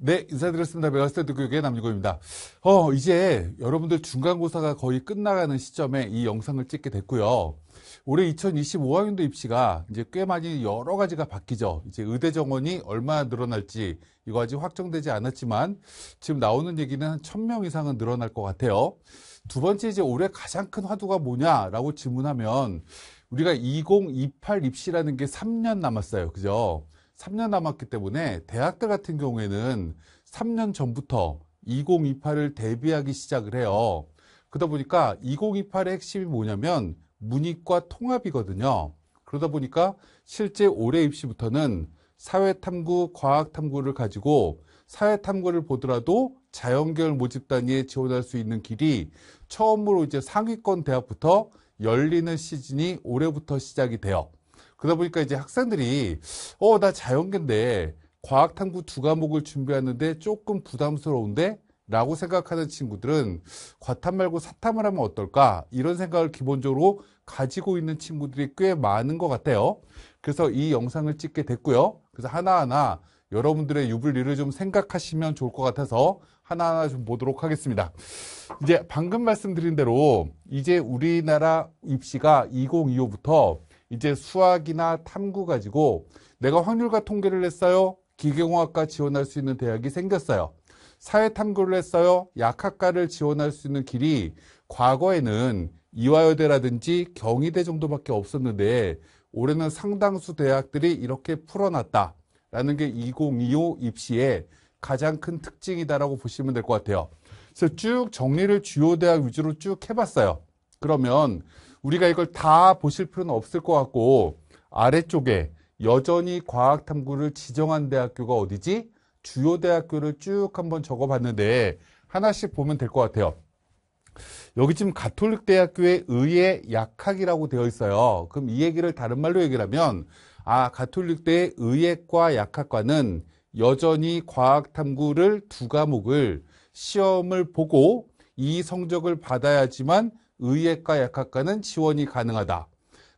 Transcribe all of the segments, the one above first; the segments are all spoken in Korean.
네, 인사드렸습니다. 메가스터드 교육의 남유고입니다. 어, 이제 여러분들 중간고사가 거의 끝나가는 시점에 이 영상을 찍게 됐고요. 올해 2025학년도 입시가 이제 꽤 많이 여러 가지가 바뀌죠. 이제 의대 정원이 얼마나 늘어날지 이거 아직 확정되지 않았지만 지금 나오는 얘기는 한 1000명 이상은 늘어날 것 같아요. 두 번째 이제 올해 가장 큰 화두가 뭐냐라고 질문하면 우리가 2028 입시라는 게 3년 남았어요. 그죠? 3년 남았기 때문에 대학들 같은 경우에는 3년 전부터 2028을 대비하기 시작을 해요. 그러다 보니까 2028의 핵심이 뭐냐면 문익과 통합이거든요. 그러다 보니까 실제 올해 입시부터는 사회탐구, 과학탐구를 가지고 사회탐구를 보더라도 자연계열 모집 단위에 지원할 수 있는 길이 처음으로 이제 상위권 대학부터 열리는 시즌이 올해부터 시작이 돼요. 그러다 보니까 이제 학생들이 어 나 자연계인데 과학탐구 두 과목을 준비하는데 조금 부담스러운데 라고 생각하는 친구들은 과탐 말고 사탐을 하면 어떨까 이런 생각을 기본적으로 가지고 있는 친구들이 꽤 많은 것 같아요 그래서 이 영상을 찍게 됐고요 그래서 하나하나 여러분들의 유불리를 좀 생각하시면 좋을 것 같아서 하나하나 좀 보도록 하겠습니다 이제 방금 말씀드린 대로 이제 우리나라 입시가 2025부터 이제 수학이나 탐구 가지고 내가 확률과 통계를 했어요. 기계공학과 지원할 수 있는 대학이 생겼어요. 사회탐구를 했어요. 약학과를 지원할 수 있는 길이 과거에는 이화여대라든지 경희대 정도밖에 없었는데 올해는 상당수 대학들이 이렇게 풀어놨다라는 게 2025 입시의 가장 큰 특징이다라고 보시면 될 것 같아요. 그래서 쭉 정리를 주요 대학 위주로 쭉 해봤어요. 그러면 우리가 이걸 다 보실 필요는 없을 것 같고 아래쪽에 여전히 과학 탐구를 지정한 대학교가 어디지? 주요 대학교를 쭉 한번 적어봤는데 하나씩 보면 될 것 같아요. 여기 지금 가톨릭 대학교의 의예 약학이라고 되어 있어요. 그럼 이 얘기를 다른 말로 얘기를 하면 아 가톨릭 대의 의예과 약학과는 여전히 과학 탐구를 두 과목을 시험을 보고 이 성적을 받아야지만 의예과 약학과는 지원이 가능하다.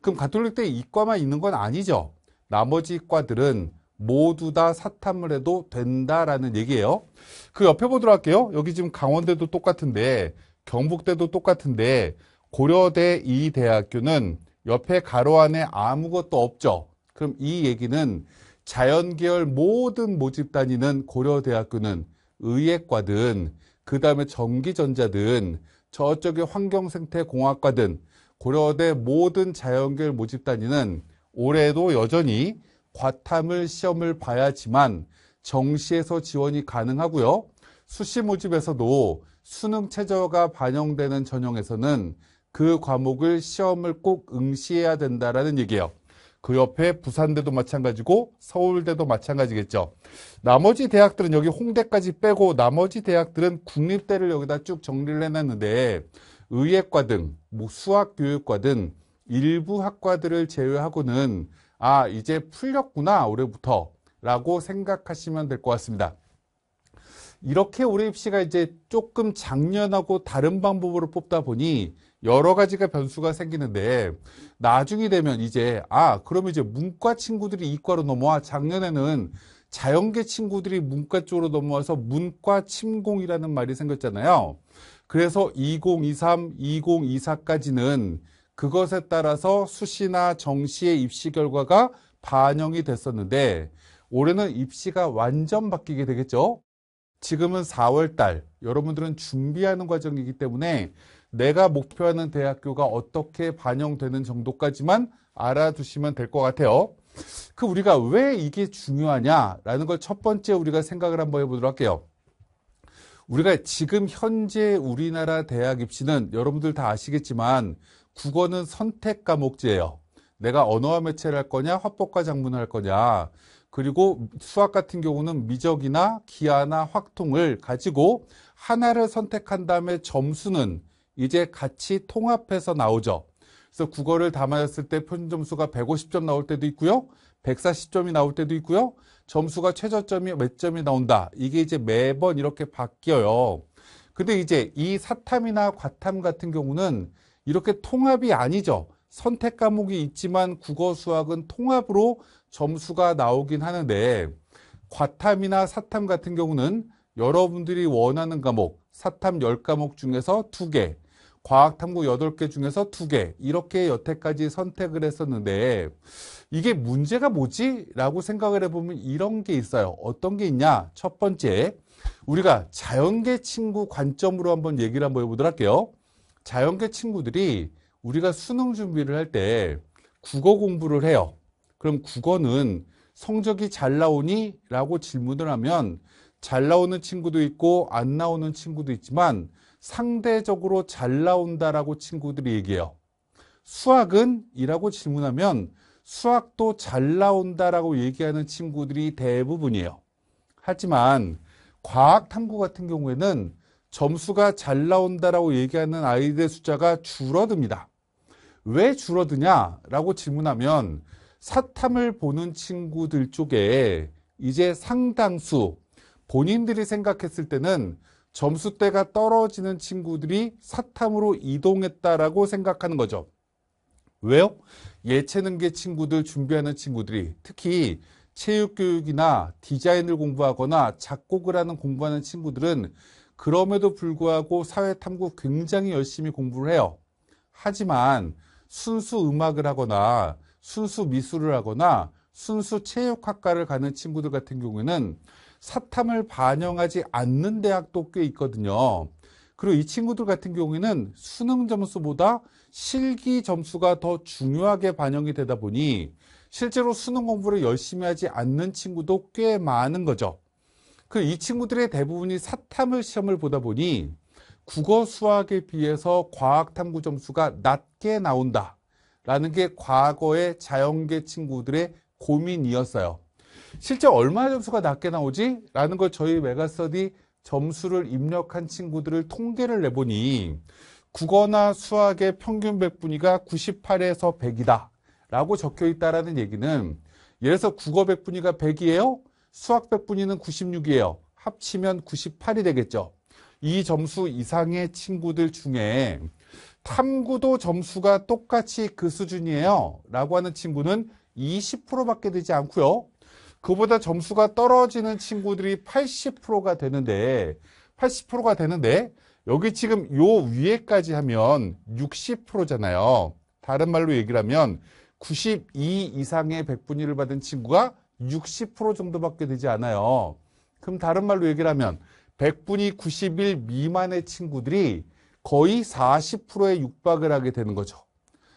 그럼 가톨릭대 이과만 있는 건 아니죠. 나머지 과들은 모두 다 사탐을 해도 된다라는 얘기예요. 그 옆에 보도록 할게요. 여기 지금 강원대도 똑같은데 경북대도 똑같은데 고려대 이 대학교는 옆에 가로 안에 아무것도 없죠. 그럼 이 얘기는 자연계열 모든 모집 다니는 고려대학교는 의예과든 그 다음에 전기전자든 저쪽의 환경생태공학과 등 고려대 모든 자연계열 모집 단위는 올해도 여전히 과탐을 시험을 봐야지만 정시에서 지원이 가능하고요. 수시 모집에서도 수능 최저가 반영되는 전형에서는 그 과목을 시험을 꼭 응시해야 된다라는 얘기예요. 그 옆에 부산대도 마찬가지고 서울대도 마찬가지겠죠. 나머지 대학들은 여기 홍대까지 빼고 나머지 대학들은 국립대를 여기다 쭉 정리를 해놨는데 의예과 등, 뭐 수학교육과 등 일부 학과들을 제외하고는 아, 이제 풀렸구나, 올해부터. 라고 생각하시면 될 것 같습니다. 이렇게 올해 입시가 이제 조금 작년하고 다른 방법으로 뽑다 보니 여러 가지가 변수가 생기는데 나중이 되면 이제 아, 그러면 이제 문과 친구들이 이과로 넘어와 작년에는 자연계 친구들이 문과 쪽으로 넘어와서 문과 침공이라는 말이 생겼잖아요. 그래서 2023, 2024까지는 그것에 따라서 수시나 정시의 입시 결과가 반영이 됐었는데 올해는 입시가 완전 바뀌게 되겠죠. 지금은 4월 달 여러분들은 준비하는 과정이기 때문에 내가 목표하는 대학교가 어떻게 반영되는 정도까지만 알아두시면 될 것 같아요. 그 우리가 왜 이게 중요하냐라는 걸 첫 번째 우리가 생각을 한번 해보도록 할게요. 우리가 지금 현재 우리나라 대학 입시는 여러분들 다 아시겠지만 국어는 선택 과목제예요. 내가 언어와 매체를 할 거냐, 화법과 작문을 할 거냐, 그리고 수학 같은 경우는 미적이나 기하나 확통을 가지고 하나를 선택한 다음에 점수는 이제 같이 통합해서 나오죠. 그래서 국어를 담아았을때 표준 점수가 150점 나올 때도 있고요. 140점이 나올 때도 있고요. 점수가 최저점이 몇 점이 나온다. 이게 이제 매번 이렇게 바뀌어요. 근데 이제 이 사탐이나 과탐 같은 경우는 이렇게 통합이 아니죠. 선택 과목이 있지만 국어 수학은 통합으로 점수가 나오긴 하는데 과탐이나 사탐 같은 경우는 여러분들이 원하는 과목 사탐 10과목 중에서 2개 과학탐구 8개 중에서 2개 이렇게 여태까지 선택을 했었는데 이게 문제가 뭐지? 라고 생각을 해보면 이런 게 있어요. 어떤 게 있냐? 첫 번째, 우리가 자연계 친구 관점으로 한번 얘기를 한번 해보도록 할게요. 자연계 친구들이 우리가 수능 준비를 할 때 국어 공부를 해요. 그럼 국어는 성적이 잘 나오니? 라고 질문을 하면 잘 나오는 친구도 있고 안 나오는 친구도 있지만 상대적으로 잘 나온다라고 친구들이 얘기해요. 수학은? 이라고 질문하면 수학도 잘 나온다라고 얘기하는 친구들이 대부분이에요. 하지만 과학 탐구 같은 경우에는 점수가 잘 나온다라고 얘기하는 아이들의 숫자가 줄어듭니다. 왜 줄어드냐라고 질문하면 사탐을 보는 친구들 쪽에 이제 상당수 본인들이 생각했을 때는 점수대가 떨어지는 친구들이 사탐으로 이동했다라고 생각하는 거죠. 왜요? 예체능계 친구들 준비하는 친구들이 특히 체육교육이나 디자인을 공부하거나 작곡을 하는 공부하는 친구들은 그럼에도 불구하고 사회탐구 굉장히 열심히 공부를 해요. 하지만 순수 음악을 하거나 순수 미술을 하거나 순수 체육학과를 가는 친구들 같은 경우에는 사탐을 반영하지 않는 대학도 꽤 있거든요. 그리고 이 친구들 같은 경우에는 수능 점수보다 실기 점수가 더 중요하게 반영이 되다 보니 실제로 수능 공부를 열심히 하지 않는 친구도 꽤 많은 거죠. 그 이 친구들의 대부분이 사탐을 시험을 보다 보니 국어 수학에 비해서 과학 탐구 점수가 낮게 나온다라는 게 과거의 자연계 친구들의 고민이었어요. 실제 얼마 점수가 낮게 나오지? 라는 걸 저희 메가서터디 점수를 입력한 친구들을 통계를 내보니 국어나 수학의 평균 백분위가 98에서 100이다 라고 적혀 있다라는 얘기는 예를 들어서 국어 백분위가 100이에요. 수학 백분위는 96이에요. 합치면 98이 되겠죠. 이 점수 이상의 친구들 중에 탐구도 점수가 똑같이 그 수준이에요. 라고 하는 친구는 20% 밖에 되지 않고요. 그보다 점수가 떨어지는 친구들이 80%가 되는데 80%가 되는데 여기 지금 요 위에까지 하면 60%잖아요. 다른 말로 얘기를 하면 92 이상의 100분위를 받은 친구가 60% 정도밖에 되지 않아요. 그럼 다른 말로 얘기를 하면 100분위 91 미만의 친구들이 거의 40%에 육박을 하게 되는 거죠.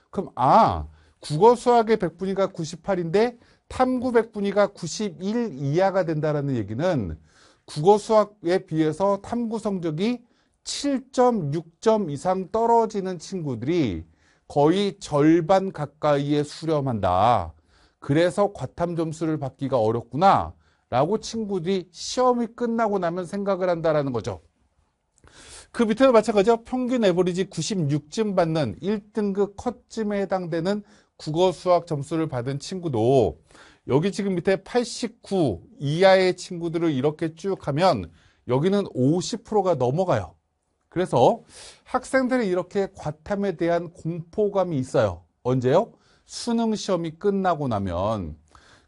그럼 아 국어 수학의 100분위가 98인데 탐구백 분위가 91 이하가 된다라는 얘기는 국어 수학에 비해서 탐구 성적이 7.6점 이상 떨어지는 친구들이 거의 절반 가까이에 수렴한다. 그래서 과탐 점수를 받기가 어렵구나. 라고 친구들이 시험이 끝나고 나면 생각을 한다라는 거죠. 그 밑에도 마찬가지로 평균 에버리지 96쯤 받는 1등급 컷쯤에 해당되는 국어 수학 점수를 받은 친구도 여기 지금 밑에 89 이하의 친구들을 이렇게 쭉 하면 여기는 50%가 넘어가요. 그래서 학생들이 이렇게 과탐에 대한 공포감이 있어요. 언제요? 수능 시험이 끝나고 나면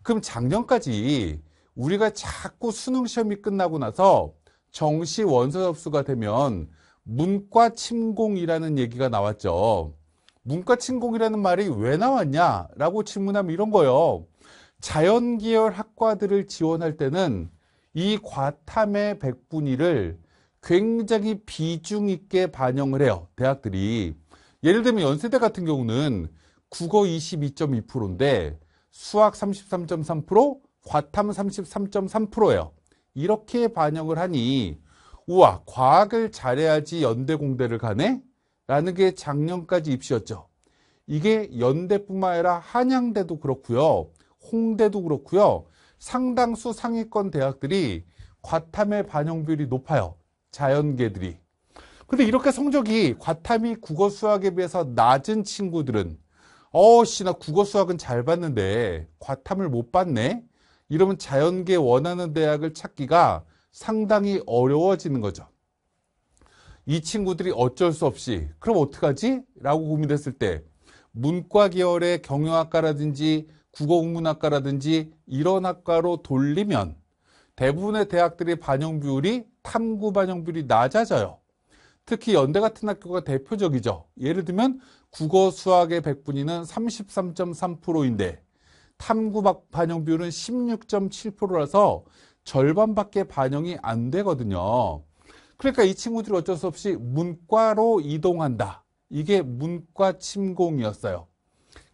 그럼 작년까지 우리가 자꾸 수능 시험이 끝나고 나서 정시 원서 접수가 되면 문과 침공이라는 얘기가 나왔죠. 문과 침공이라는 말이 왜 나왔냐라고 질문하면 이런 거예요. 자연계열 학과들을 지원할 때는 이 과탐의 백분위를 굉장히 비중 있게 반영을 해요. 대학들이. 예를 들면 연세대 같은 경우는 국어 22.2%인데 수학 33.3%, 과탐 33.3%예요. 이렇게 반영을 하니 우와 과학을 잘해야지 연대 공대를 가네? 라는 게 작년까지 입시였죠. 이게 연대뿐만 아니라 한양대도 그렇고요. 홍대도 그렇고요. 상당수 상위권 대학들이 과탐의 반영 비율이 높아요. 자연계들이. 근데 이렇게 성적이 과탐이 국어 수학에 비해서 낮은 친구들은 어씨 나 국어 수학은 잘 봤는데 과탐을 못 봤네. 이러면 자연계 원하는 대학을 찾기가 상당히 어려워지는 거죠. 이 친구들이 어쩔 수 없이 그럼 어떡하지? 라고 고민했을 때 문과 계열의 경영학과라든지 국어국문학과라든지 이런 학과로 돌리면 대부분의 대학들의 반영 비율이 탐구 반영 비율이 낮아져요. 특히 연대 같은 학교가 대표적이죠. 예를 들면 국어 수학의 백분위는 33.3%인데 탐구 반영 비율은 16.7%라서 절반밖에 반영이 안 되거든요. 그러니까 이 친구들이 어쩔 수 없이 문과로 이동한다. 이게 문과 침공이었어요.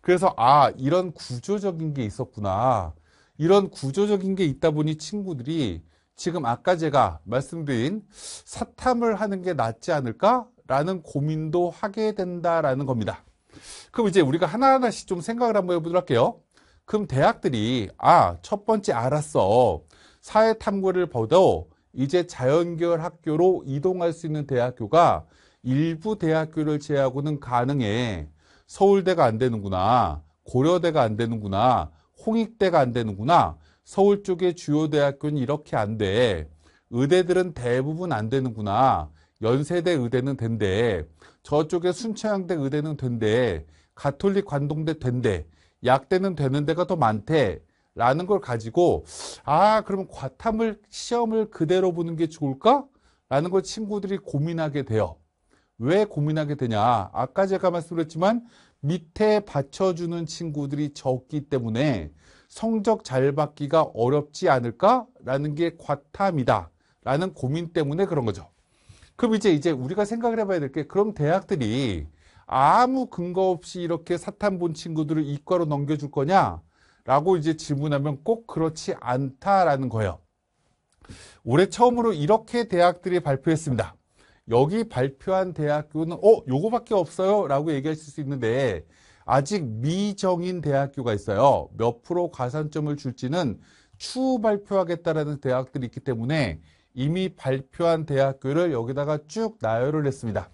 그래서 아 이런 구조적인 게 있었구나. 이런 구조적인 게 있다 보니 친구들이 지금 아까 제가 말씀드린 사탐을 하는 게 낫지 않을까라는 고민도 하게 된다라는 겁니다. 그럼 이제 우리가 하나하나씩 좀 생각을 한번 해보도록 할게요. 그럼 대학들이 아 첫 번째 알았어 사회탐구를 보도 이제 자연계열 학교로 이동할 수 있는 대학교가 일부 대학교를 제외하고는 가능해. 서울대가 안 되는구나. 고려대가 안 되는구나. 홍익대가 안 되는구나. 서울 쪽의 주요 대학교는 이렇게 안 돼. 의대들은 대부분 안 되는구나. 연세대 의대는 된대. 저쪽에 순천향대 의대는 된대. 가톨릭 관동대 된대. 약대는 되는 데가 더 많대. 라는 걸 가지고 아 그러면 과탐을 시험을 그대로 보는 게 좋을까? 라는 걸 친구들이 고민하게 돼요. 왜 고민하게 되냐? 아까 제가 말씀드렸지만 밑에 받쳐주는 친구들이 적기 때문에 성적 잘 받기가 어렵지 않을까라는 게 과탐이다. 라는 고민 때문에 그런 거죠. 그럼 이제 이제 우리가 생각을 해봐야 될 게 그럼 대학들이 아무 근거 없이 이렇게 사탐 본 친구들을 이과로 넘겨줄 거냐? 라고 이제 질문하면 꼭 그렇지 않다라는 거예요. 올해 처음으로 이렇게 대학들이 발표했습니다. 여기 발표한 대학교는 어 요거밖에 없어요 라고 얘기하실 수 있는데 아직 미정인 대학교가 있어요 몇 프로 가산점을 줄지는 추후 발표하겠다라는 대학들이 있기 때문에 이미 발표한 대학교를 여기다가 쭉 나열을 했습니다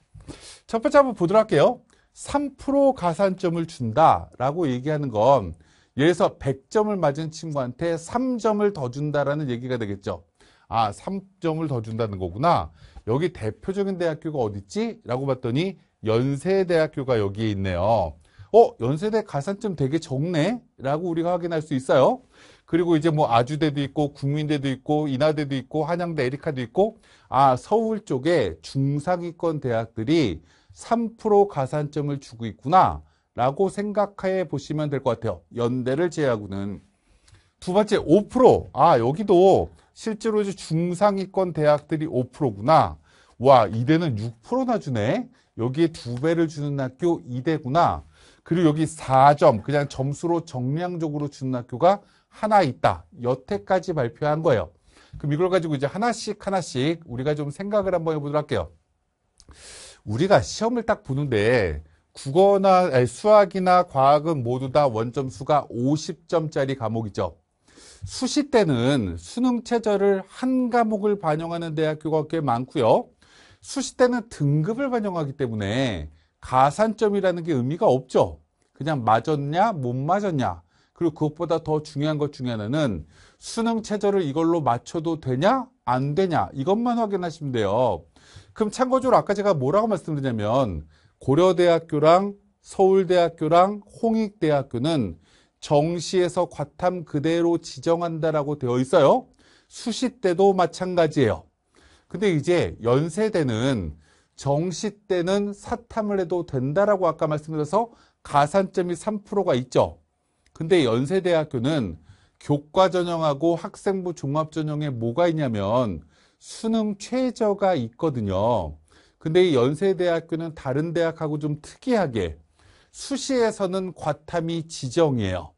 첫 번째 한번 보도록 할게요 3% 가산점을 준다 라고 얘기하는 건 여기서 100점을 맞은 친구한테 3점을 더 준다라는 얘기가 되겠죠. 아, 3점을 더 준다는 거구나. 여기 대표적인 대학교가 어디있지 라고 봤더니 연세대학교가 여기에 있네요. 어, 연세대 가산점 되게 적네? 라고 우리가 확인할 수 있어요. 그리고 이제 뭐 아주대도 있고 국민대도 있고 인하대도 있고 한양대 에리카도 있고 아, 서울 쪽에 중상위권 대학들이 3% 가산점을 주고 있구나. 라고 생각해 보시면 될 것 같아요. 연대를 제외하고는. 두 번째, 5%. 아, 여기도 실제로 이제 중상위권 대학들이 5%구나. 와, 이대는 6%나 주네. 여기에 두 배를 주는 학교 이대구나. 그리고 여기 4점, 그냥 점수로 정량적으로 주는 학교가 하나 있다. 여태까지 발표한 거예요. 그럼 이걸 가지고 이제 하나씩 하나씩 우리가 좀 생각을 한번 해보도록 할게요. 우리가 시험을 딱 보는데 국어나 수학이나 과학은 모두 다 원점 수가 50점짜리 과목이죠. 수시 때는 수능 체제를한 과목을 반영하는 대학교가 꽤 많고요. 수시 때는 등급을 반영하기 때문에 가산점이라는 게 의미가 없죠. 그냥 맞았냐 못 맞았냐 그리고 그것보다 더 중요한 것 중에 하나는 수능 체제를 이걸로 맞춰도 되냐 안 되냐 이것만 확인하시면 돼요. 그럼 참고적으로 아까 제가 뭐라고 말씀드리냐면 고려대학교랑 서울대학교랑 홍익대학교는 정시에서 과탐 그대로 지정한다라고 되어 있어요. 수시 때도 마찬가지예요. 근데 이제 연세 대는 정시 때는 사탐을 해도 된다라고 아까 말씀드려서 가산점이 3%가 있죠. 근데 연세대학교는 교과 전형하고 학생부 종합 전형에 뭐가 있냐면 수능 최저가 있거든요. 근데 이 연세대학교는 다른 대학하고 좀 특이하게 수시에서는 과탐이 지정이에요.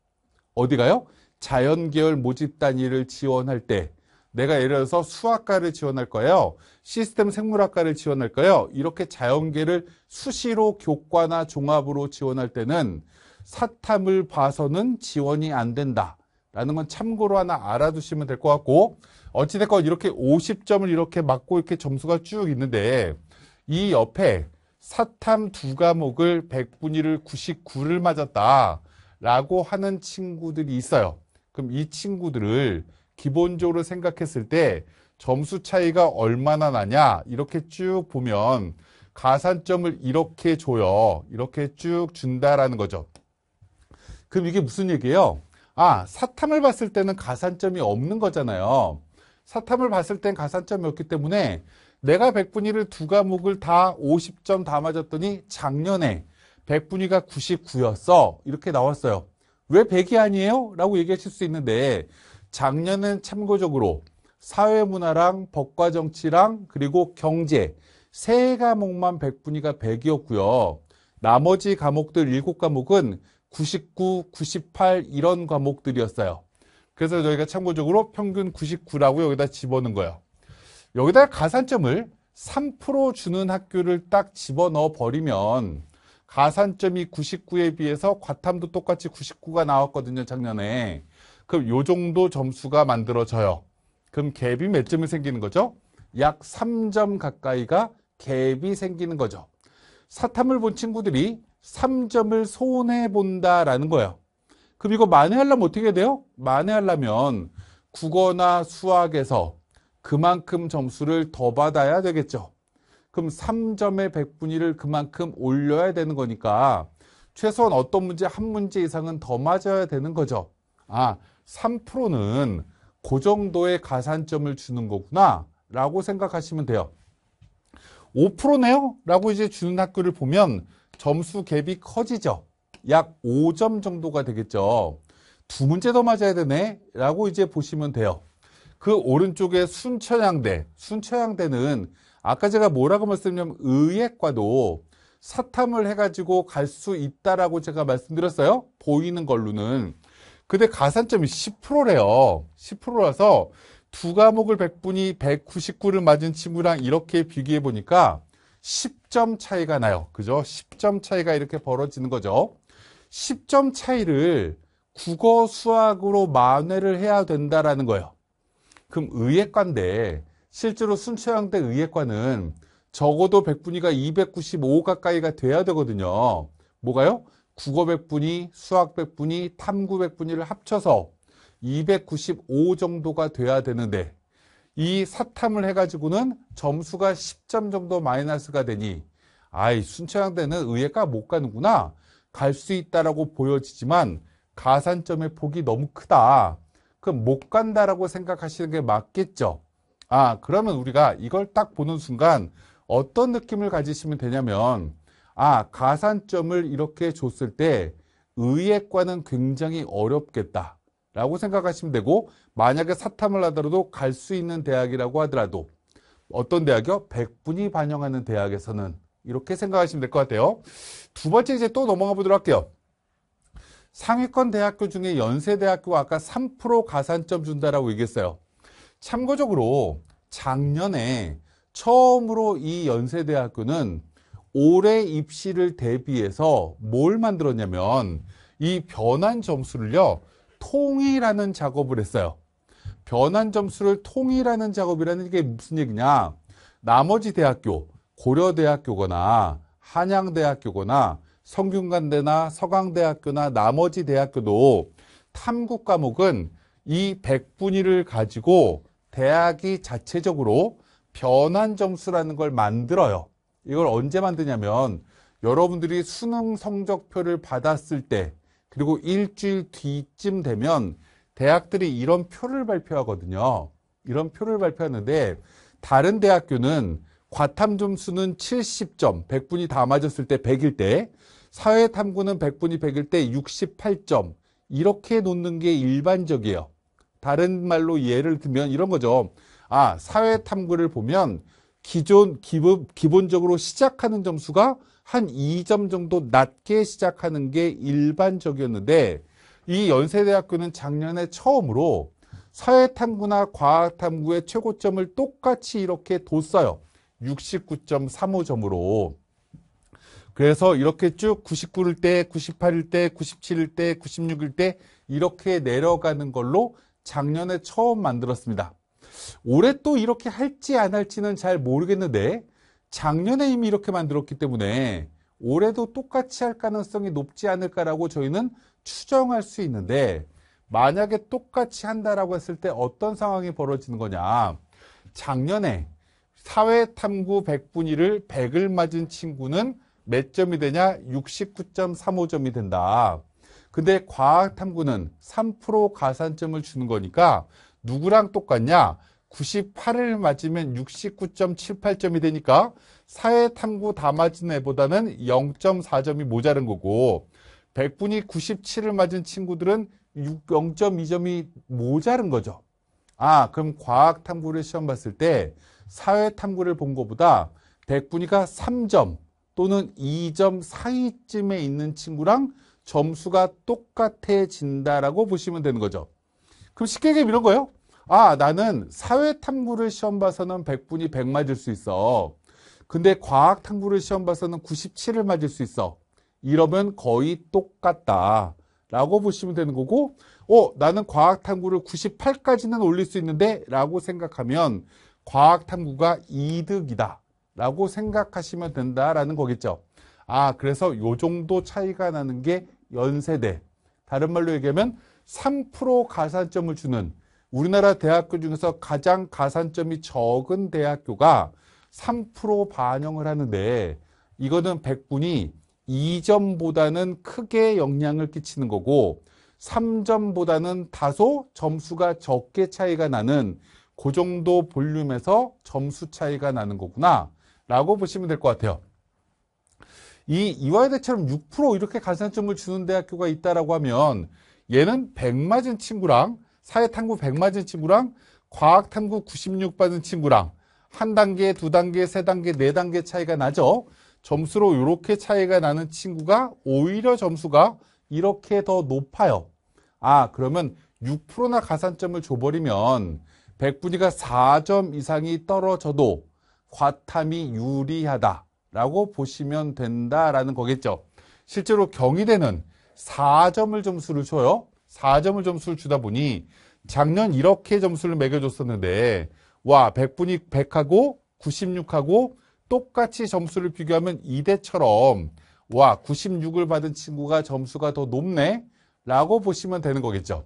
어디가요? 자연계열 모집 단위를 지원할 때 내가 예를 들어서 수학과를 지원할 거예요. 시스템 생물학과를 지원할 거예요. 이렇게 자연계를 수시로 교과나 종합으로 지원할 때는 사탐을 봐서는 지원이 안 된다. 라는 건 참고로 하나 알아두시면 될 것 같고 어찌됐건 이렇게 50점을 이렇게 맞고 이렇게 점수가 쭉 있는데 이 옆에 사탐 두 과목을 100분위를 99를 맞았다 라고 하는 친구들이 있어요. 그럼 이 친구들을 기본적으로 생각했을 때 점수 차이가 얼마나 나냐 이렇게 쭉 보면 가산점을 이렇게 줘요. 이렇게 쭉 준다라는 거죠. 그럼 이게 무슨 얘기예요? 아, 사탐을 봤을 때는 가산점이 없는 거잖아요. 사탐을 봤을 땐 가산점이 없기 때문에 내가 백분위를 두 과목을 다 50점 다 맞았더니 작년에 백분위가 99였어. 이렇게 나왔어요. 왜 100이 아니에요? 라고 얘기하실 수 있는데 작년은 참고적으로 사회문화랑 법과 정치랑 그리고 경제 세 과목만 백분위가 100이었고요. 나머지 과목들 7과목은 99, 98 이런 과목들이었어요. 그래서 저희가 참고적으로 평균 99라고 여기다 집어넣은 거예요. 여기다 가산점을 3% 주는 학교를 딱 집어넣어 버리면 가산점이 99에 비해서 과탐도 똑같이 99가 나왔거든요, 작년에. 그럼 요 정도 점수가 만들어져요. 그럼 갭이 몇 점이 생기는 거죠? 약 3점 가까이가 갭이 생기는 거죠. 사탐을 본 친구들이 3점을 손해 본다라는 거예요. 그럼 이거 만회하려면 어떻게 돼요? 만회하려면 국어나 수학에서 그만큼 점수를 더 받아야 되겠죠. 그럼 3점의 백분위를 그만큼 올려야 되는 거니까 최소한 어떤 문제 한 문제 이상은 더 맞아야 되는 거죠. 아, 3%는 그 정도의 가산점을 주는 거구나 라고 생각하시면 돼요. 5%네요? 라고 이제 주는 학교를 보면 점수 갭이 커지죠. 약 5점 정도가 되겠죠. 두 문제 더 맞아야 되네 라고 이제 보시면 돼요. 그 오른쪽에 순천향대, 순천향대는 아까 제가 뭐라고 말씀드렸냐면의예과도 사탐을 해가지고 갈 수 있다라고 제가 말씀드렸어요. 보이는 걸로는. 근데 가산점이 10%래요. 10%라서 두 과목을 100분이 199를 맞은 친구랑 이렇게 비교해 보니까 10점 차이가 나요. 그죠? 10점 차이가 이렇게 벌어지는 거죠. 10점 차이를 국어 수학으로 만회를 해야 된다라는 거예요. 그럼 의예과인데 실제로 순천향대 의예과는 적어도 백분위가295 가까이가 돼야 되거든요. 뭐가요? 국어 백분위 수학 백분위 탐구 백분위를 합쳐서 295 정도가 돼야 되는데 이 사탐을 해가지고는 점수가 10점 정도 마이너스가 되니 아이 순천향대는 의예과 못 가는구나 갈 수 있다라고 보여지지만 가산점의 폭이 너무 크다 그럼 못 간다라고 생각하시는 게 맞겠죠. 아, 그러면 우리가 이걸 딱 보는 순간 어떤 느낌을 가지시면 되냐면 아, 가산점을 이렇게 줬을 때 의액과는 굉장히 어렵겠다. 라고 생각하시면 되고 만약에 사탐을 하더라도 갈 수 있는 대학이라고 하더라도 어떤 대학이요? 100분이 반영하는 대학에서는 이렇게 생각하시면 될 것 같아요. 두 번째 이제 또 넘어가 보도록 할게요. 상위권 대학교 중에 연세대학교가 아까 3% 가산점 준다라고 얘기했어요. 참고적으로 작년에 처음으로 이 연세대학교는 올해 입시를 대비해서 뭘 만들었냐면 이 변환 점수를요 통일하는 작업을 했어요. 변환 점수를 통일하는 작업이라는 게 무슨 얘기냐? 나머지 대학교, 고려대학교거나 한양대학교거나 성균관대나 서강대학교나 나머지 대학교도 탐구 과목은 이백분위를 가지고 대학이 자체적으로 변환 점수라는 걸 만들어요. 이걸 언제 만드냐면 여러분들이 수능 성적표를 받았을 때 그리고 일주일 뒤쯤 되면 대학들이 이런 표를 발표하거든요. 이런 표를 발표하는데 다른 대학교는 과탐 점수는 70점, 100분이 다 맞았을 때 100일 때 사회탐구는 100분이 100일 때 68점 이렇게 놓는 게 일반적이에요. 다른 말로 예를 들면 이런 거죠. 아, 사회탐구를 보면 기존 기본, 기본적으로 시작하는 점수가 한 2점 정도 낮게 시작하는 게 일반적이었는데 이 연세대학교는 작년에 처음으로 사회탐구나 과학탐구의 최고점을 똑같이 이렇게 뒀어요. 69.35점으로. 그래서 이렇게 쭉 99일 때, 98일 때, 97일 때, 96일 때 이렇게 내려가는 걸로 작년에 처음 만들었습니다. 올해 또 이렇게 할지 안 할지는 잘 모르겠는데 작년에 이미 이렇게 만들었기 때문에 올해도 똑같이 할 가능성이 높지 않을까라고 저희는 추정할 수 있는데 만약에 똑같이 한다라고 했을 때 어떤 상황이 벌어지는 거냐. 작년에 사회탐구 100분위를 100을 맞은 친구는 몇 점이 되냐? 69.35점이 된다. 근데 과학 탐구는 3% 가산점을 주는 거니까 누구랑 똑같냐? 98을 맞으면 69.78점이 되니까 사회 탐구 다 맞은 애보다는 0.4점이 모자른 거고 100분이 97을 맞은 친구들은 0.2점이 모자른 거죠. 아, 그럼 과학 탐구를 시험 봤을 때 사회 탐구를 본 것보다 100분이가 3점, 또는 2점 사이쯤에 있는 친구랑 점수가 똑같아진다라고 보시면 되는 거죠. 그럼 쉽게 얘기하면 이런 거예요. 아 나는 사회탐구를 시험 봐서는 100분이 100 맞을 수 있어. 근데 과학탐구를 시험 봐서는 97을 맞을 수 있어. 이러면 거의 똑같다. 라고 보시면 되는 거고 어 나는 과학탐구를 98까지는 올릴 수 있는데 라고 생각하면 과학탐구가 이득이다. 라고 생각하시면 된다라는 거겠죠. 아, 그래서 요 정도 차이가 나는 게 연세대. 다른 말로 얘기하면 3% 가산점을 주는 우리나라 대학교 중에서 가장 가산점이 적은 대학교가 3% 반영을 하는데 이거는 100분이 2점보다는 크게 영향을 끼치는 거고 3점보다는 다소 점수가 적게 차이가 나는 그 정도 볼륨에서 점수 차이가 나는 거구나 라고 보시면 될 것 같아요. 이 이화여대처럼 6% 이렇게 가산점을 주는 대학교가 있다라고 하면 얘는 100 맞은 친구랑 사회탐구 100 맞은 친구랑 과학탐구 96 받은 친구랑 한 단계, 두 단계, 세 단계, 네 단계 차이가 나죠. 점수로 이렇게 차이가 나는 친구가 오히려 점수가 이렇게 더 높아요. 아 그러면 6%나 가산점을 줘버리면 백분위가 4점 이상이 떨어져도 과탐이 유리하다라고 보시면 된다라는 거겠죠. 실제로 경희대는 4점을 점수를 줘요. 4점을 점수를 주다 보니 작년 이렇게 점수를 매겨줬었는데 와 100분이 100하고 96하고 똑같이 점수를 비교하면 이대처럼 와 96을 받은 친구가 점수가 더 높네 라고 보시면 되는 거겠죠.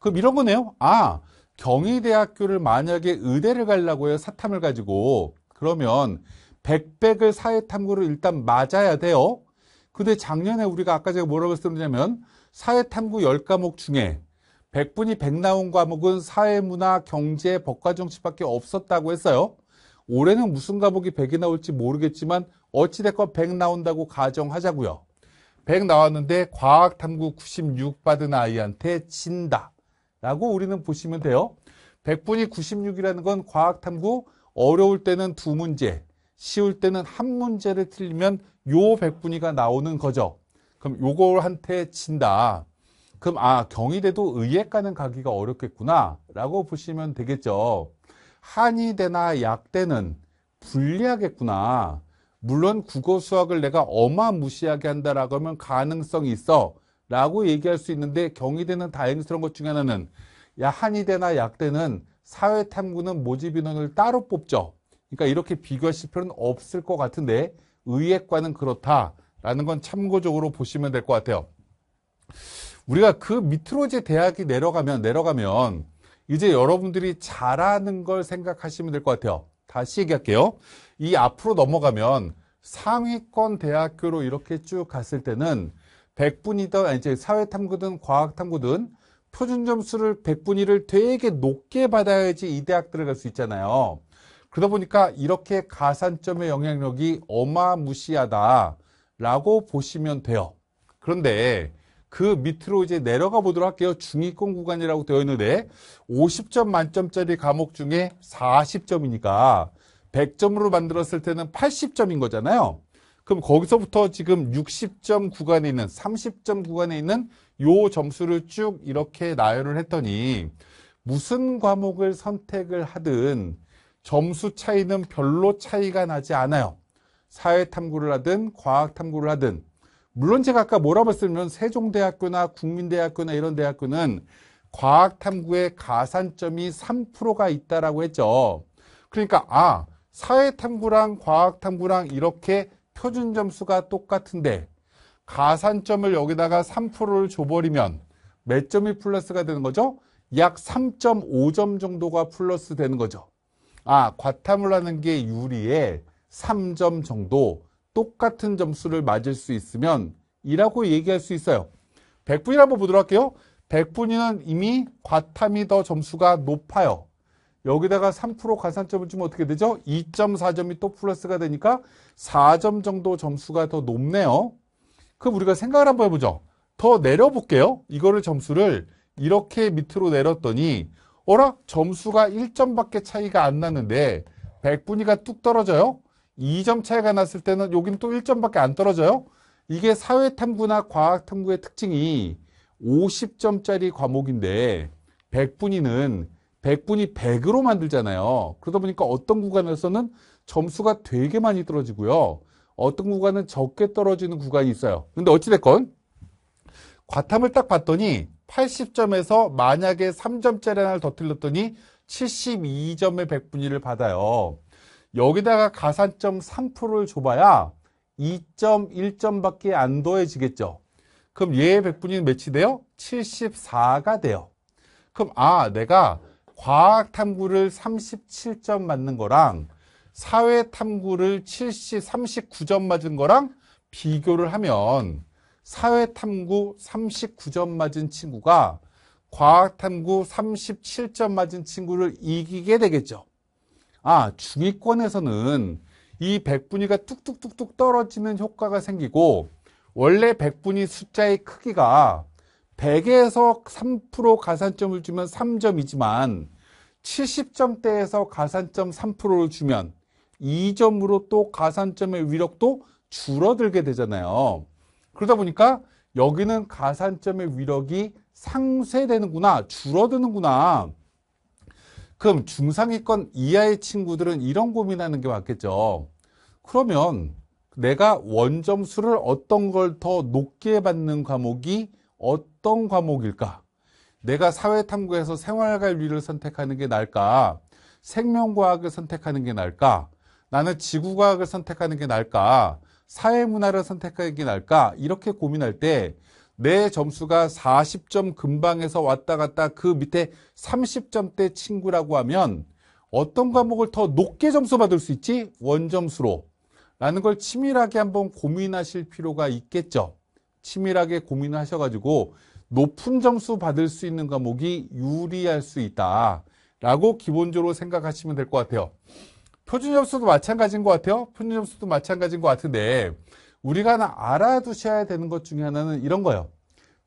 그럼 이런 거네요. 아 경희대학교를 만약에 의대를 가려고 해요. 사탐을 가지고. 그러면 백백을 사회탐구를 일단 맞아야 돼요. 근데 작년에 우리가 아까 제가 뭐라고 했었냐면 사회탐구 10과목 중에 100분이 100 나온 과목은 사회문화, 경제, 법과 정치밖에 없었다고 했어요. 올해는 무슨 과목이 100이 나올지 모르겠지만 어찌됐건 100 나온다고 가정하자고요. 100 나왔는데 과학탐구 96 받은 아이한테 진다. 라고 우리는 보시면 돼요. 100분이 96이라는 건 과학탐구 어려울 때는 두 문제, 쉬울 때는 한 문제를 틀리면 요 100분이가 나오는 거죠. 그럼 요걸 한테 진다 그럼 아 경희대도 의예과는 가기가 어렵겠구나 라고 보시면 되겠죠. 한의대나 약대는 불리하겠구나. 물론 국어 수학을 내가 어마무시하게 한다라고 하면 가능성이 있어. 라고 얘기할 수 있는데 경희대는 다행스러운 것 중에 하나는 야 한의대나 약대는 사회탐구는 모집인원을 따로 뽑죠. 그러니까 이렇게 비교하실 필요는 없을 것 같은데 의예과는 그렇다라는 건 참고적으로 보시면 될 것 같아요. 우리가 그 밑으로 이제 대학이 내려가면 내려가면 이제 여러분들이 잘하는 걸 생각하시면 될 것 같아요. 다시 얘기할게요. 이 앞으로 넘어가면 상위권 대학교로 이렇게 쭉 갔을 때는 100분이든 이제 사회 탐구든 과학 탐구든 표준 점수를 100분위를 되게 높게 받아야지 이 대학 들을갈 수 있잖아요. 그러다 보니까 이렇게 가산점의 영향력이 어마무시하다라고 보시면 돼요. 그런데 그 밑으로 이제 내려가 보도록 할게요. 중위권 구간이라고 되어 있는데 50점 만점짜리 과목 중에 40점이니까 100점으로 만들었을 때는 80점인 거잖아요. 그럼 거기서부터 지금 60점 구간에 있는 30점 구간에 있는 요 점수를 쭉 이렇게 나열을 했더니 무슨 과목을 선택을 하든 점수 차이는 별로 차이가 나지 않아요. 사회 탐구를 하든 과학 탐구를 하든 물론 제가 아까 뭐라고 했으면 세종대학교나 국민대학교나 이런 대학교는 과학 탐구의 가산점이 3%가 있다라고 했죠. 그러니까 아 사회 탐구랑 과학 탐구랑 이렇게 표준 점수가 똑같은데 가산점을 여기다가 3%를 줘버리면 몇 점이 플러스가 되는 거죠? 약 3.5점 정도가 플러스 되는 거죠. 아, 과탐을 하는 게 유리에 3점 정도 똑같은 점수를 맞을 수 있으면 이라고 얘기할 수 있어요. 백분이를 한번 보도록 할게요. 백분이는 이미 과탐이 더 점수가 높아요. 여기다가 3% 가산점을 주면 어떻게 되죠? 2.4점이 또 플러스가 되니까 4점 정도 점수가 더 높네요. 그럼 우리가 생각을 한번 해보죠. 더 내려볼게요. 이거를 점수를 이렇게 밑으로 내렸더니 어라? 점수가 1점밖에 차이가 안 나는데 100분위가 뚝 떨어져요. 2점 차이가 났을 때는 여긴또 1점밖에 안 떨어져요. 이게 사회탐구나 과학탐구의 특징이 50점짜리 과목인데 100분위는 백분이0으로 만들잖아요. 그러다 보니까 어떤 구간에서는 점수가 되게 많이 떨어지고요. 어떤 구간은 적게 떨어지는 구간이 있어요. 근데 어찌됐건 과탐을 딱 봤더니 80점에서 만약에 3점짜리 하나를 더 틀렸더니 72점의 백분위를 받아요. 여기다가 가산점 3%를 줘봐야 2.1점밖에 안 더해지겠죠. 그럼 얘의 백분위는 몇이 돼요? 74가 돼요. 그럼 아 내가 과학 탐구를 37점 맞는 거랑 사회 탐구를 70, 39점 맞은 거랑 비교를 하면 사회 탐구 39점 맞은 친구가 과학 탐구 37점 맞은 친구를 이기게 되겠죠. 아, 중위권에서는 이 백분위가 뚝뚝뚝뚝 떨어지는 효과가 생기고 원래 백분위 숫자의 크기가 100에서 3% 가산점을 주면 3점이지만 70점대에서 가산점 3%를 주면 2점으로 또 가산점의 위력도 줄어들게 되잖아요. 그러다 보니까 여기는 가산점의 위력이 상쇄되는구나, 줄어드는구나. 그럼 중상위권 이하의 친구들은 이런 고민하는 게 맞겠죠. 그러면 내가 원점수를 어떤 걸 더 높게 받는 과목이 어떤 어떤 과목일까? 내가 사회탐구에서 생활관리를 선택하는 게 나을까? 생명과학을 선택하는 게 나을까? 나는 지구과학을 선택하는 게 나을까? 사회문화를 선택하는 게 나을까? 이렇게 고민할 때 내 점수가 40점 근방에서 왔다 갔다 그 밑에 30점대 친구라고 하면 어떤 과목을 더 높게 점수 받을 수 있지? 원점수로. 라는 걸 치밀하게 한번 고민하실 필요가 있겠죠. 치밀하게 고민을 하셔가지고 높은 점수 받을 수 있는 과목이 유리할 수 있다. 라고 기본적으로 생각하시면 될 것 같아요. 표준 점수도 마찬가지인 것 같아요. 표준 점수도 마찬가지인 것 같은데 우리가 알아두셔야 되는 것 중에 하나는 이런 거예요.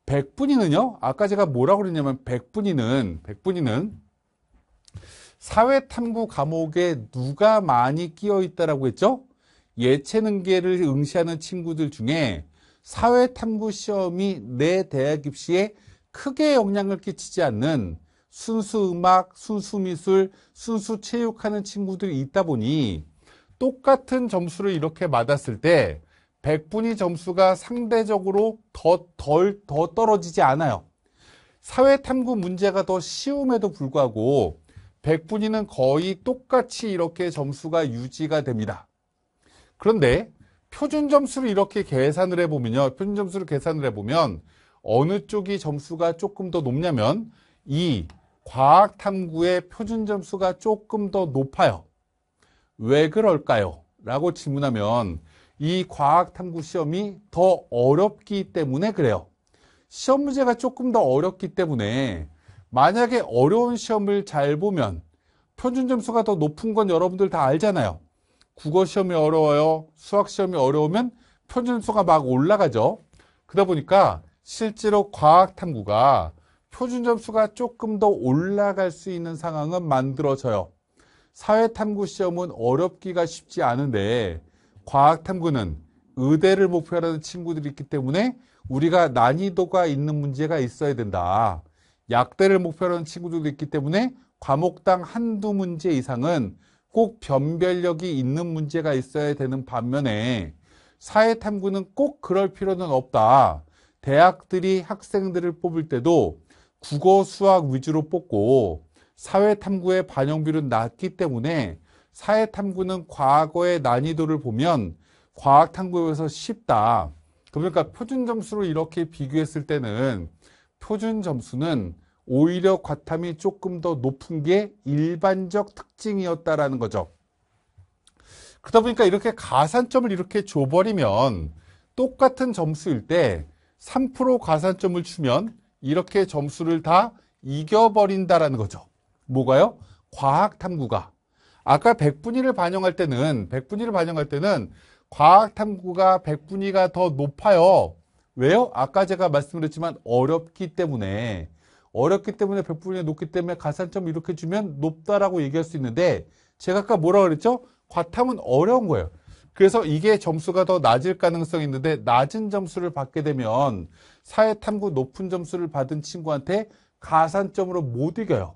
백분위는요. 아까 제가 뭐라고 그랬냐면 백분위는 백분위는 사회탐구 과목에 누가 많이 끼어 있다라고 했죠? 예체능계를 응시하는 친구들 중에 사회탐구 시험이 내 네 대학 입시에 크게 영향을 끼치지 않는 순수 음악, 순수 미술, 순수 체육하는 친구들이 있다 보니 똑같은 점수를 이렇게 맞았을 때1 0 0분위 점수가 상대적으로 더 덜, 더 떨어지지 않아요. 사회탐구 문제가 더 쉬움에도 불구하고 1 0 0분위는 거의 똑같이 이렇게 점수가 유지가 됩니다. 그런데 표준 점수를 이렇게 계산을 해보면요. 표준 점수를 계산을 해보면 어느 쪽이 점수가 조금 더 높냐면 이 과학탐구의 표준 점수가 조금 더 높아요. 왜 그럴까요? 라고 질문하면 이 과학탐구 시험이 더 어렵기 때문에 그래요. 시험 문제가 조금 더 어렵기 때문에 만약에 어려운 시험을 잘 보면 표준 점수가 더 높은 건 여러분들 다 알잖아요. 국어 시험이 어려워요. 수학 시험이 어려우면 표준수가 막 올라가죠. 그러다 보니까 실제로 과학 탐구가 표준 점수가 조금 더 올라갈 수 있는 상황은 만들어져요. 사회탐구 시험은 어렵기가 쉽지 않은데 과학탐구는 의대를 목표로 하는 친구들이 있기 때문에 우리가 난이도가 있는 문제가 있어야 된다. 약대를 목표로 하는 친구들도 있기 때문에 과목당 한두 문제 이상은 꼭 변별력이 있는 문제가 있어야 되는 반면에 사회탐구는 꼭 그럴 필요는 없다. 대학들이 학생들을 뽑을 때도 국어, 수학 위주로 뽑고 사회탐구의 반영비는 낮기 때문에 사회탐구는 과거의 난이도를 보면 과학탐구에서 쉽다. 그러니까 표준 점수로 이렇게 비교했을 때는 표준 점수는 오히려 과탐이 조금 더 높은 게 일반적 특징이었다라는 거죠. 그러다 보니까 이렇게 가산점을 이렇게 줘버리면 똑같은 점수일 때 3% 가산점을 주면 이렇게 점수를 다 이겨버린다라는 거죠. 뭐가요? 과학탐구가. 아까 백분위를 반영할 때는, 백분위를 반영할 때는 과학탐구가 백분위가 더 높아요. 왜요? 아까 제가 말씀드렸지만 어렵기 때문에 어렵기 때문에 100분의 높기 때문에 가산점 이렇게 주면 높다라고 얘기할 수 있는데 제가 아까 뭐라 그랬죠? 과탐은 어려운 거예요. 그래서 이게 점수가 더 낮을 가능성이 있는데 낮은 점수를 받게 되면 사회탐구 높은 점수를 받은 친구한테 가산점으로 못 이겨요.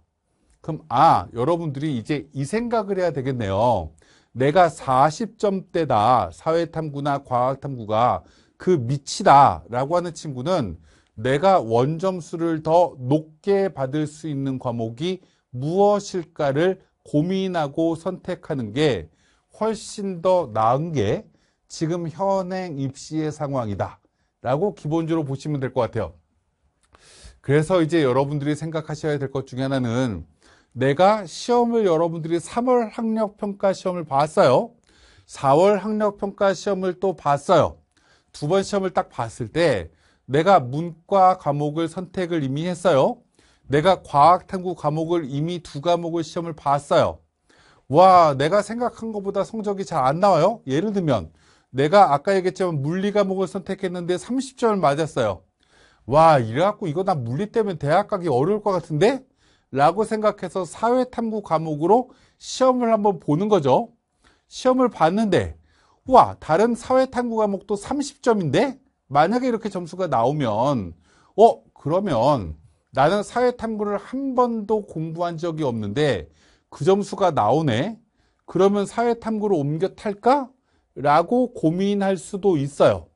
그럼 아 여러분들이 이제 이 생각을 해야 되겠네요. 내가 40점대다 사회탐구나 과학탐구가 그 밑이다 라고 하는 친구는 내가 원점수를 더 높게 받을 수 있는 과목이 무엇일까를 고민하고 선택하는 게 훨씬 더 나은 게 지금 현행 입시의 상황이다 라고 기본적으로 보시면 될 것 같아요 그래서 이제 여러분들이 생각하셔야 될 것 중에 하나는 내가 시험을 여러분들이 3월 학력평가 시험을 봤어요 4월 학력평가 시험을 또 봤어요 두 번 시험을 딱 봤을 때 내가 문과 과목을 선택을 이미 했어요. 내가 과학탐구 과목을 이미 두 과목을 시험을 봤어요. 와, 내가 생각한 것보다 성적이 잘 안 나와요. 예를 들면 내가 아까 얘기했지만 물리 과목을 선택했는데 30점을 맞았어요. 와, 이래갖고 이거 나 물리 때문에 대학 가기 어려울 것 같은데? 라고 생각해서 사회탐구 과목으로 시험을 한번 보는 거죠. 시험을 봤는데, 와, 다른 사회탐구 과목도 30점인데? 만약에 이렇게 점수가 나오면 어 그러면 나는 사회탐구를 한 번도 공부한 적이 없는데 그 점수가 나오네 그러면 사회탐구를 옮겨 탈까? 라고 고민할 수도 있어요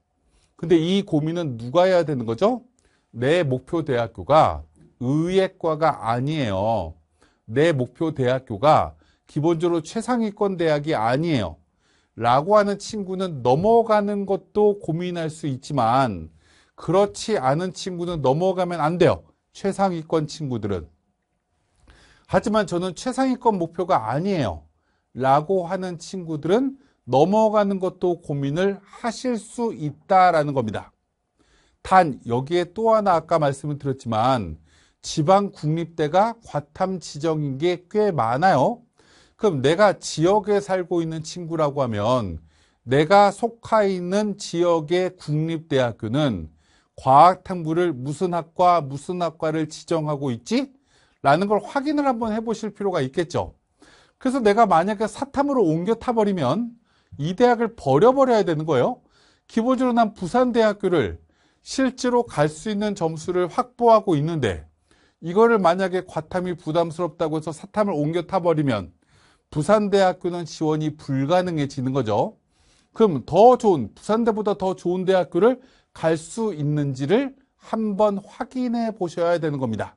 근데 이 고민은 누가 해야 되는 거죠? 내 목표 대학교가 의예과가 아니에요 내 목표 대학교가 기본적으로 최상위권 대학이 아니에요 라고 하는 친구는 넘어가는 것도 고민할 수 있지만 그렇지 않은 친구는 넘어가면 안 돼요. 최상위권 친구들은. 하지만 저는 최상위권 목표가 아니에요. 라고 하는 친구들은 넘어가는 것도 고민을 하실 수 있다라는 겁니다. 단 여기에 또 하나 아까 말씀을 드렸지만 지방 국립대가 과탐 지정인 게 꽤 많아요. 그럼 내가 지역에 살고 있는 친구라고 하면 내가 속해 있는 지역의 국립대학교는 과학탐구를 무슨 학과, 무슨 학과를 지정하고 있지? 라는 걸 확인을 한번 해보실 필요가 있겠죠. 그래서 내가 만약에 사탐으로 옮겨 타버리면 이 대학을 버려버려야 되는 거예요. 기본적으로 난 부산대학교를 실제로 갈 수 있는 점수를 확보하고 있는데 이거를 만약에 과탐이 부담스럽다고 해서 사탐을 옮겨 타버리면 부산대학교는 지원이 불가능해지는 거죠. 그럼 더 좋은 부산대보다 더 좋은 대학교를 갈 수 있는지를 한번 확인해 보셔야 되는 겁니다.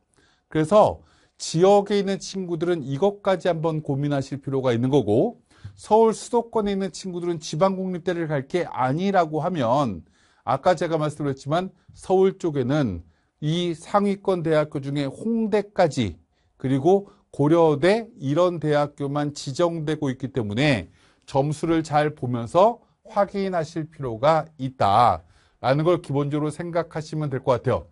그래서 지역에 있는 친구들은 이것까지 한번 고민하실 필요가 있는 거고 서울 수도권에 있는 친구들은 지방국립대를 갈 게 아니라고 하면 아까 제가 말씀드렸지만 서울 쪽에는 이 상위권 대학교 중에 홍대까지 그리고 고려대 이런 대학교만 지정되고 있기 때문에 점수를 잘 보면서 확인하실 필요가 있다라는 걸 기본적으로 생각하시면 될 것 같아요.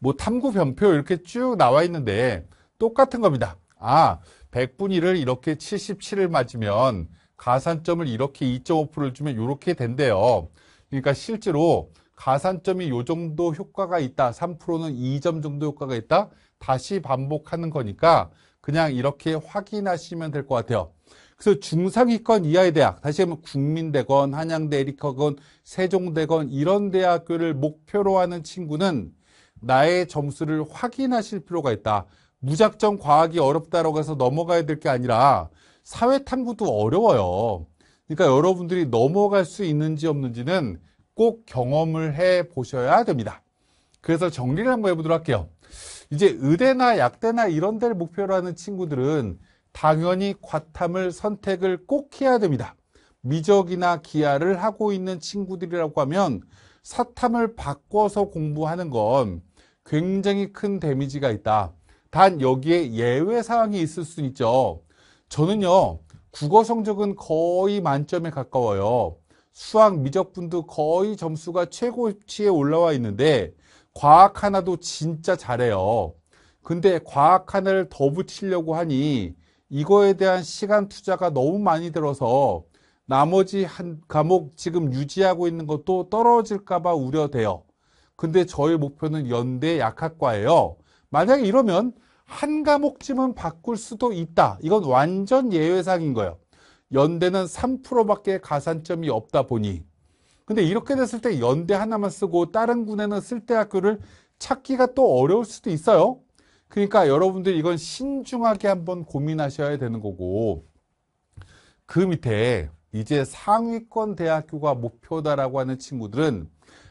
뭐 탐구 변표 이렇게 쭉 나와 있는데 똑같은 겁니다. 아, 100분위를 이렇게 77을 맞으면 가산점을 이렇게 2.5%를 주면 이렇게 된대요. 그러니까 실제로 가산점이 이 정도 효과가 있다. 3%는 2점 정도 효과가 있다. 다시 반복하는 거니까 그냥 이렇게 확인하시면 될 것 같아요. 그래서 중상위권 이하의 대학, 다시 한번 국민대건, 한양대, 에리커건, 세종대건 이런 대학교를 목표로 하는 친구는 나의 점수를 확인하실 필요가 있다. 무작정 과학이 어렵다라고 해서 넘어가야 될 게 아니라 사회탐구도 어려워요. 그러니까 여러분들이 넘어갈 수 있는지 없는지는 꼭 경험을 해 보셔야 됩니다. 그래서 정리를 한번 해보도록 할게요. 이제 의대나 약대나 이런 데를 목표로 하는 친구들은 당연히 과탐을 선택을 꼭 해야 됩니다. 미적이나 기아를 하고 있는 친구들이라고 하면 사탐을 바꿔서 공부하는 건 굉장히 큰 데미지가 있다. 단 여기에 예외 사항이 있을 수 있죠. 저는요. 국어 성적은 거의 만점에 가까워요. 수학 미적분도 거의 점수가 최고치에 올라와 있는데 과학 하나도 진짜 잘해요. 근데 과학 하나를 더 붙이려고 하니 이거에 대한 시간 투자가 너무 많이 들어서 나머지 한 과목 지금 유지하고 있는 것도 떨어질까봐 우려돼요. 근데 저의 목표는 연대 약학과예요. 만약에 이러면 한 과목쯤은 바꿀 수도 있다. 이건 완전 예외상인 거예요. 연대는 3%밖에 가산점이 없다 보니 근데 이렇게 됐을 때 연대 하나만 쓰고 다른 군에는 쓸데 학교를 찾기가 또 어려울 수도 있어요. 그러니까 여러분들 이건 신중하게 한번 고민하셔야 되는 거고 그 밑에 이제 상위권 대학교가 목표다라고 하는 친구들은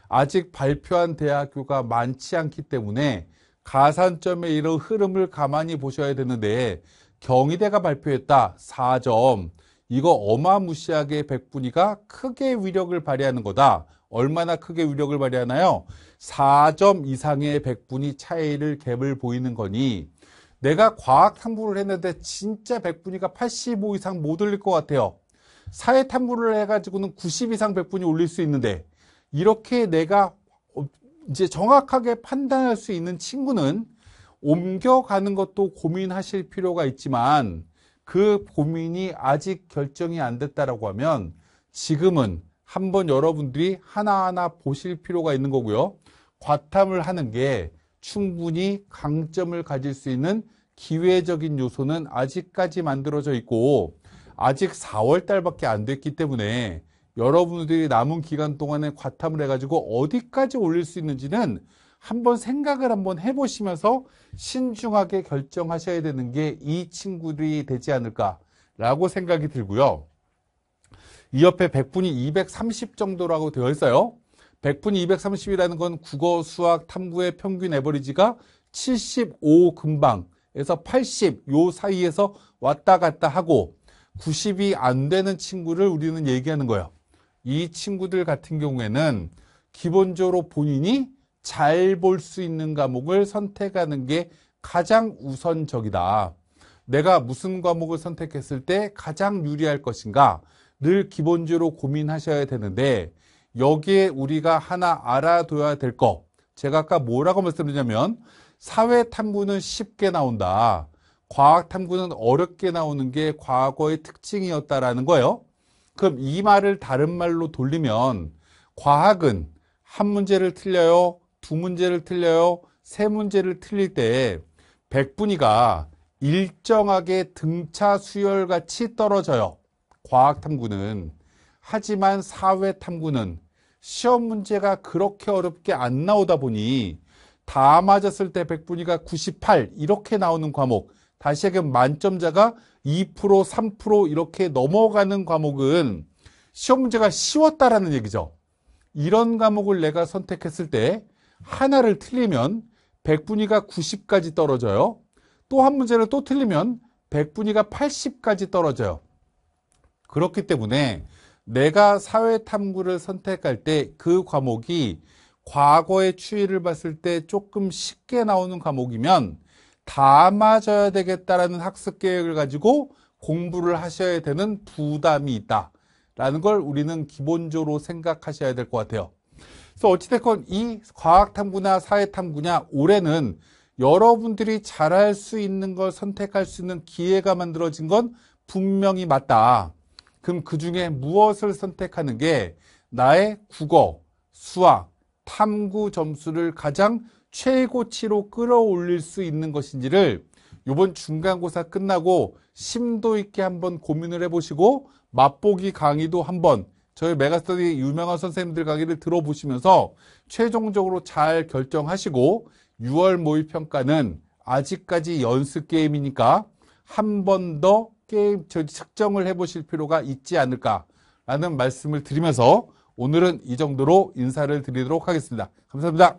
아직 발표한 대학교가 많지 않기 때문에 가산점의 이런 흐름을 가만히 보셔야 되는데 경희대가 발표했다 4점 이거 어마무시하게 백분위가 크게 위력을 발휘하는 거다. 얼마나 크게 위력을 발휘하나요? 4점 이상의 백분위 차이를 갭을 보이는 거니 내가 과학 탐구를 했는데 진짜 백분위가 85 이상 못 올릴 것 같아요. 사회 탐구를 해가지고는 90 이상 백분위 올릴 수 있는데 이렇게 내가 어, 이제 정확하게 판단할 수 있는 친구는 옮겨가는 것도 고민하실 필요가 있지만 그 고민이 아직 결정이 안 됐다라고 하면 지금은 한번 여러분들이 하나하나 보실 필요가 있는 거고요. 과탐을 하는 게 충분히 강점을 가질 수 있는 기회적인 요소는 아직까지 만들어져 있고 아직 4월 달밖에 안 됐기 때문에 여러분들이 남은 기간 동안에 과탐을 해가지고 어디까지 올릴 수 있는지는 한번 생각을 한번 해보시면서 신중하게 결정하셔야 되는 게 이 친구들이 되지 않을까라고 생각이 들고요. 이 옆에 100분이 230 정도라고 되어 있어요. 100분이 230이라는 건 국어, 수학, 탐구의 평균 에버리지가 75 금방에서 80 요 사이에서 왔다 갔다 하고 90이 안 되는 친구를 우리는 얘기하는 거예요. 이 친구들 같은 경우에는 기본적으로 본인이 잘볼수 있는 과목을 선택하는 게 가장 우선적이다. 내가 무슨 과목을 선택했을 때 가장 유리할 것인가 늘 기본적으로 고민하셔야 되는데 여기에 우리가 하나 알아둬야 될 거. 제가 아까 뭐라고 말씀드렸냐면 사회 탐구는 쉽게 나온다. 과학 탐구는 어렵게 나오는 게 과거의 특징이었다라는 거예요. 그럼 이 말을 다른 말로 돌리면 과학은 한 문제를 틀려요. 두 문제를 틀려요. 세 문제를 틀릴 때 백분위가 일정하게 등차 수열 같이 떨어져요. 과학 탐구는. 하지만 사회 탐구는 시험 문제가 그렇게 어렵게 안 나오다 보니 다 맞았을 때 백분위가 98 이렇게 나오는 과목 다시 하면 만점자가 2% 3% 이렇게 넘어가는 과목은 시험 문제가 쉬웠다라는 얘기죠. 이런 과목을 내가 선택했을 때 하나를 틀리면 백분위가 90까지 떨어져요. 또 한 문제를 또 틀리면 백분위가 80까지 떨어져요. 그렇기 때문에 내가 사회탐구를 선택할 때 그 과목이 과거의 추이를 봤을 때 조금 쉽게 나오는 과목이면 다 맞아야 되겠다라는 학습 계획을 가지고 공부를 하셔야 되는 부담이 있다. 라는 걸 우리는 기본적으로 생각하셔야 될 것 같아요. 그래서 어찌됐건 이 과학탐구나 사회탐구냐 올해는 여러분들이 잘할 수 있는 걸 선택할 수 있는 기회가 만들어진 건 분명히 맞다. 그럼 그 중에 무엇을 선택하는 게 나의 국어, 수학, 탐구 점수를 가장 최고치로 끌어올릴 수 있는 것인지를 이번 중간고사 끝나고 심도 있게 한번 고민을 해보시고 맛보기 강의도 한번 저희 메가스터디 유명한 선생님들 강의를 들어보시면서 최종적으로 잘 결정하시고 6월 모의평가는 아직까지 연습 게임이니까 한 번 더 게임 측정을 해보실 필요가 있지 않을까라는 말씀을 드리면서 오늘은 이 정도로 인사를 드리도록 하겠습니다. 감사합니다.